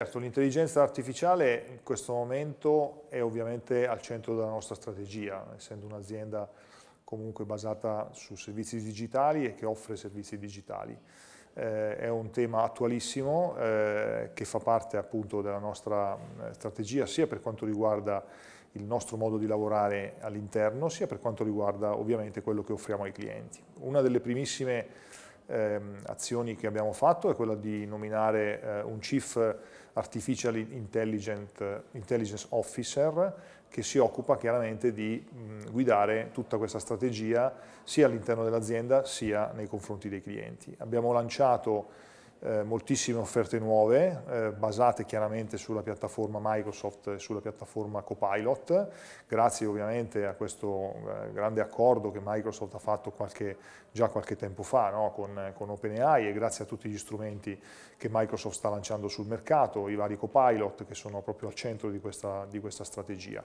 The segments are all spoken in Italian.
Certo, l'intelligenza artificiale in questo momento è ovviamente al centro della nostra strategia, essendo un'azienda comunque basata su servizi digitali e che offre servizi digitali. Eh, è un tema attualissimo eh, che fa parte appunto della nostra eh, strategia sia per quanto riguarda il nostro modo di lavorare all'interno, sia per quanto riguarda ovviamente quello che offriamo ai clienti. Una delle primissime ehm, azioni che abbiamo fatto è quella di nominare eh, un Chief Artificial Intelligence Officer che si occupa chiaramente di mh, guidare tutta questa strategia sia all'interno dell'azienda sia nei confronti dei clienti. Abbiamo lanciato eh, moltissime offerte nuove, eh, basate chiaramente sulla piattaforma Microsoft e sulla piattaforma Copilot, grazie ovviamente a questo eh, grande accordo che Microsoft ha fatto qualche, già qualche tempo fa no? con, con OpenAI e grazie a tutti gli strumenti che Microsoft sta lanciando sul mercato, i vari Copilot che sono proprio al centro di questa, di questa strategia.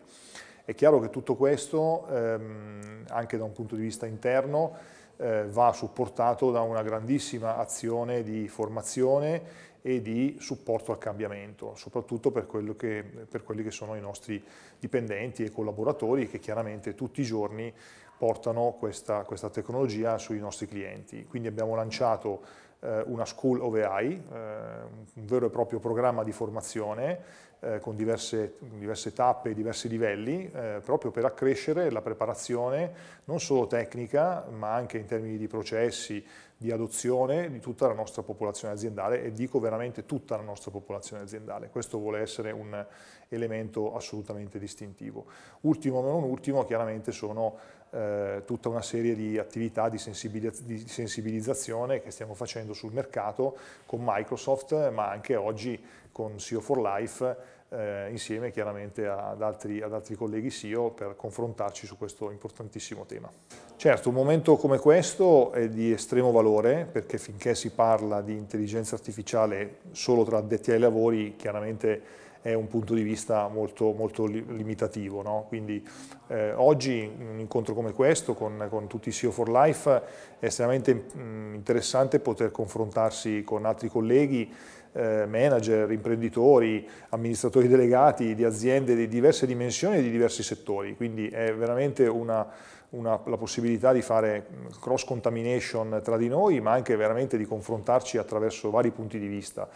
È chiaro che tutto questo, ehm, anche da un punto di vista interno, eh, va supportato da una grandissima azione di formazione e di supporto al cambiamento, soprattutto per, che, per quelli che sono i nostri dipendenti e collaboratori che chiaramente tutti i giorni portano questa, questa tecnologia sui nostri clienti. Quindi abbiamo lanciato eh, una School of AI, eh, un vero e proprio programma di formazione eh, con diverse, diverse tappe e diversi livelli, proprio per accrescere la preparazione non solo tecnica, ma anche in termini di processi, di adozione di tutta la nostra popolazione aziendale e dico veramente tutta la nostra popolazione aziendale. Questo vuole essere un elemento assolutamente distintivo. Ultimo ma non ultimo chiaramente sono eh, tutta una serie di attività di, sensibiliz di, sensibilizzazione che stiamo facendo sul mercato con Microsoft ma anche oggi con CEO 4 Life eh, insieme chiaramente ad altri, ad altri colleghi CEO per confrontarci su questo importantissimo tema. Certo, un momento come questo è di estremo valore perché finché si parla di intelligenza artificiale solo tra addetti ai lavori, chiaramente è un punto di vista molto, molto limitativo. No? Quindi eh, oggi un incontro come questo con, con tutti i CEO for Life è estremamente mh, mm, interessante poter confrontarsi con altri colleghi eh, manager, imprenditori, amministratori delegati di aziende di diverse dimensioni e di diversi settori, quindi è veramente una, una, la possibilità di fare cross contamination tra di noi, ma anche veramente di confrontarci attraverso vari punti di vista.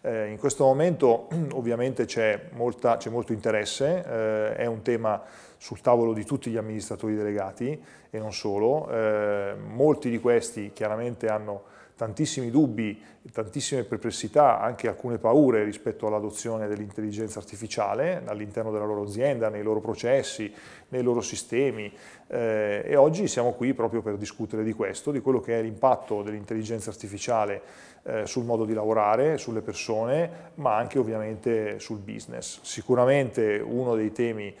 Eh, in questo momento ovviamente c'è, molto interesse, eh, è un tema sul tavolo di tutti gli amministratori delegati e non solo, eh, molti di questi chiaramente hanno tantissimi dubbi, tantissime perplessità, anche alcune paure rispetto all'adozione dell'intelligenza artificiale all'interno della loro azienda, nei loro processi, nei loro sistemi eh, e oggi siamo qui proprio per discutere di questo, di quello che è l'impatto dell'intelligenza artificiale eh, sul modo di lavorare, sulle persone, ma anche ovviamente sul business. Sicuramente uno dei temi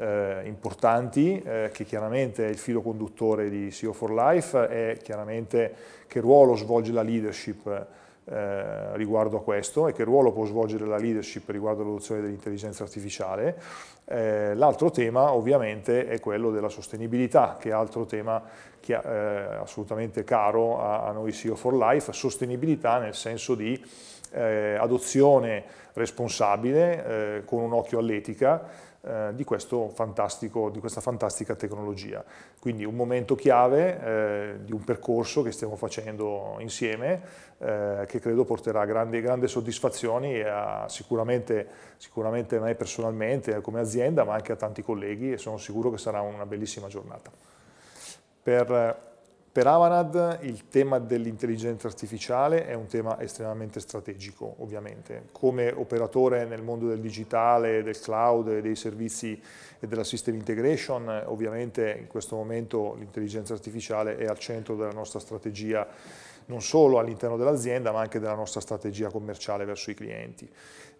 eh, importanti, eh, che chiaramente è il filo conduttore di CEO for Life, è chiaramente che ruolo svolge la leadership eh, riguardo a questo e che ruolo può svolgere la leadership riguardo all'adozione dell'intelligenza artificiale. Eh, l'altro tema ovviamente è quello della sostenibilità, che è altro tema che, eh, assolutamente caro a, a noi CEO for Life, sostenibilità nel senso di eh, adozione responsabile eh, con un occhio all'etica eh, di, di, questa fantastica tecnologia. Quindi un momento chiave eh, di un percorso che stiamo facendo insieme eh, che credo porterà grandi, grandi soddisfazioni a, sicuramente, sicuramente a me personalmente come azienda ma anche a tanti colleghi e sono sicuro che sarà una bellissima giornata. Per, per Avanad il tema dell'intelligenza artificiale è un tema estremamente strategico, ovviamente. Come operatore nel mondo del digitale, del cloud, dei servizi e della system integration, ovviamente in questo momento l'intelligenza artificiale è al centro della nostra strategia non solo all'interno dell'azienda ma anche della nostra strategia commerciale verso i clienti.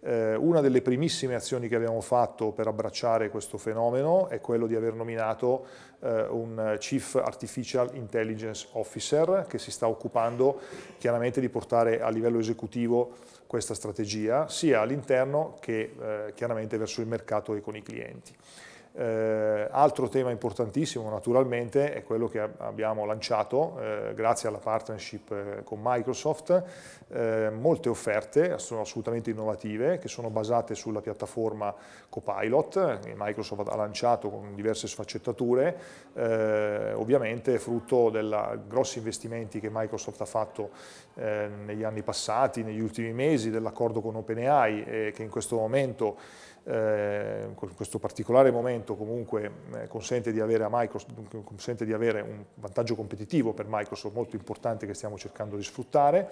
Eh, una delle primissime azioni che abbiamo fatto per abbracciare questo fenomeno è quello di aver nominato eh, un Chief Artificial Intelligence Officer che si sta occupando chiaramente di portare a livello esecutivo questa strategia sia all'interno che eh, chiaramente verso il mercato e con i clienti. Eh, altro tema importantissimo naturalmente è quello che abbiamo lanciato eh, grazie alla partnership eh, con Microsoft, eh, molte offerte sono assolutamente innovative che sono basate sulla piattaforma Copilot che eh, Microsoft ha lanciato con diverse sfaccettature, eh, ovviamente frutto dei grossi investimenti che Microsoft ha fatto negli anni passati, negli ultimi mesi, dell'accordo con OpenAI che in questo momento eh, questo particolare momento comunque eh, consente, di consente di, avere un vantaggio competitivo per Microsoft molto importante che stiamo cercando di sfruttare.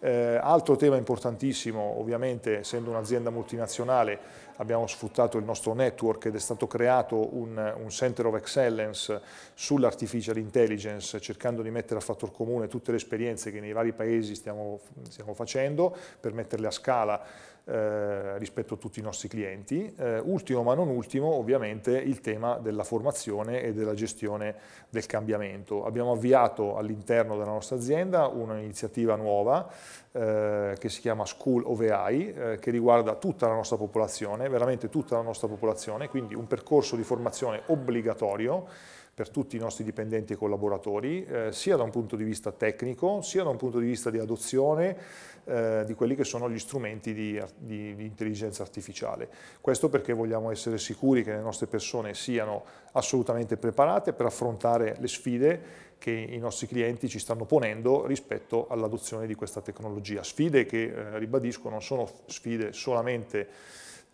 Eh, altro tema importantissimo, ovviamente essendo un'azienda multinazionale abbiamo sfruttato il nostro network ed è stato creato un, un Center of Excellence sull'Artificial Intelligence cercando di mettere a fattor comune tutte le esperienze che nei vari paesi stiamo, stiamo facendo per metterle a scala eh, rispetto a tutti i nostri clienti. Eh, ultimo ma non ultimo ovviamente il tema della formazione e della gestione del cambiamento. Abbiamo avviato all'interno della nostra azienda un'iniziativa nuova eh, che si chiama School of AI eh, che riguarda tutta la nostra popolazione, veramente tutta la nostra popolazione, quindi un percorso di formazione obbligatorio per tutti i nostri dipendenti e collaboratori, eh, sia da un punto di vista tecnico, sia da un punto di vista di adozione eh, di quelli che sono gli strumenti di, di, di, intelligenza artificiale. Questo perché vogliamo essere sicuri che le nostre persone siano assolutamente preparate per affrontare le sfide che i nostri clienti ci stanno ponendo rispetto all'adozione di questa tecnologia. Sfide che, eh, ribadisco, non sono sfide solamente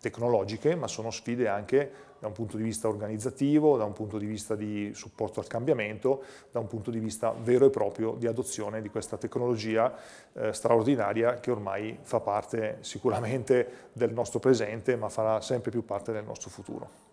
tecnologiche, ma sono sfide anche da un punto di vista organizzativo, da un punto di vista di supporto al cambiamento, da un punto di vista vero e proprio di adozione di questa tecnologia eh, straordinaria che ormai fa parte sicuramente del nostro presente, ma farà sempre più parte del nostro futuro.